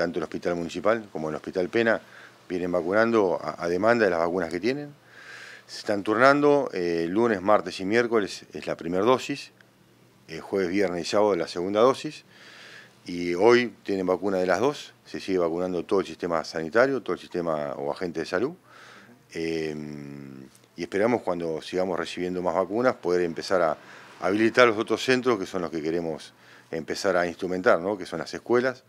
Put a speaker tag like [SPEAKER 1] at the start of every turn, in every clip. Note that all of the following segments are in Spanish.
[SPEAKER 1] tanto el Hospital Municipal como el Hospital Pena vienen vacunando a, demanda de las vacunas que tienen. Se están turnando, eh, lunes, martes y miércoles es la primera dosis, eh, jueves, viernes y sábado la segunda dosis, y hoy tienen vacuna de las dos, se sigue vacunando todo el sistema sanitario, todo el sistema o agente de salud, em, y esperamos cuando sigamos recibiendo más vacunas poder empezar a habilitar los otros centros que son los que queremos empezar a instrumentar, que son las escuelas,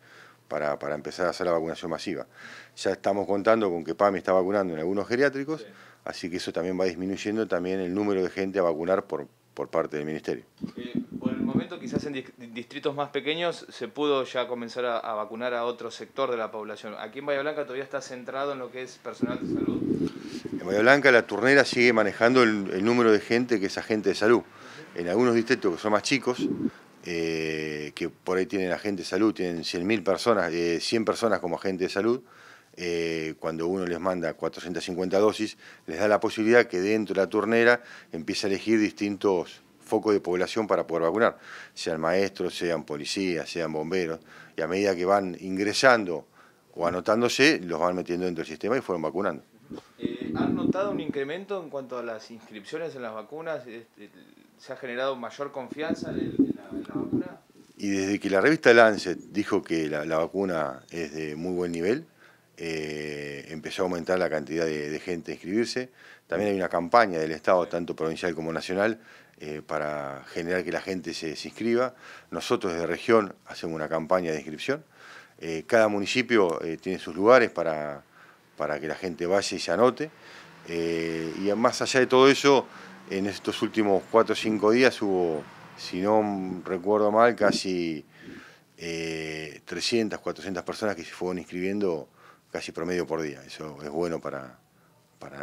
[SPEAKER 1] para, empezar a hacer la vacunación masiva. Ya estamos contando con que PAMI está vacunando en algunos geriátricos, así que eso también va disminuyendo también el número de gente a vacunar por, por parte del Ministerio. Eh,
[SPEAKER 2] por el momento, quizás en distritos más pequeños se pudo ya comenzar a, vacunar a otro sector de la población. Aquí en Bahía Blanca todavía está centrado en lo que es personal de salud.
[SPEAKER 1] En Bahía Blanca la turnera sigue manejando el número de gente que es agente de salud. En algunos distritos que son más chicos, eh, que por ahí tienen agentes de salud, tienen 100.000 personas, 100 eh, personas como agente de salud, eh, cuando uno les manda 450 dosis, les da la posibilidad que dentro de la turnera empiece a elegir distintos focos de población para poder vacunar, sean maestros, sean policías, sean bomberos, y a medida que van ingresando o anotándose, los van metiendo dentro del sistema y fueron vacunando.
[SPEAKER 2] ¿Han notado un incremento en cuanto a las inscripciones en las vacunas? Este, ¿Se ha generado mayor confianza en el,
[SPEAKER 1] y desde que la revista Lancet dijo que la, vacuna es de muy buen nivel, eh, empezó a aumentar la cantidad de, gente a inscribirse. También hay una campaña del Estado, tanto provincial como nacional, eh, para generar que la gente se, inscriba. Nosotros desde región hacemos una campaña de inscripción. Eh, cada municipio tiene sus lugares para, para que la gente vaya y se anote. y más allá de todo eso, en estos últimos cuatro o cinco días hubo si no recuerdo mal, casi 300, eh, 400 personas que se fueron inscribiendo casi promedio por día. Eso es bueno para,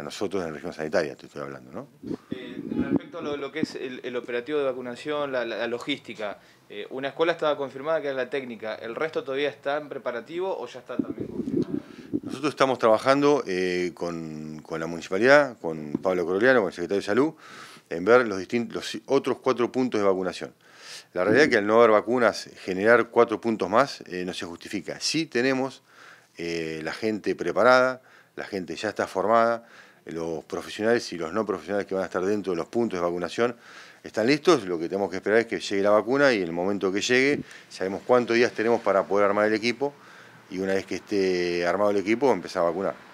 [SPEAKER 1] nosotros en la región sanitaria, te estoy hablando, ¿no? Eh,
[SPEAKER 2] respecto a lo, que es el, operativo de vacunación, la, logística, eh, una escuela estaba confirmada que era la técnica, ¿el resto todavía está en preparativo o ya está también confirmado?
[SPEAKER 1] Nosotros estamos trabajando con, con, la municipalidad, con Pablo Coroliano, con el secretario de Salud, en ver los, otros cuatro puntos de vacunación. La realidad mm. es que al no haber vacunas, generar cuatro puntos más eh, no se justifica. Sí tenemos eh, la gente preparada, la gente ya está formada, los profesionales y los no profesionales que van a estar dentro de los puntos de vacunación están listos, lo que tenemos que esperar es que llegue la vacuna y en el momento que llegue sabemos cuántos días tenemos para poder armar el
[SPEAKER 2] equipo y una vez que esté armado el equipo empezar a vacunar.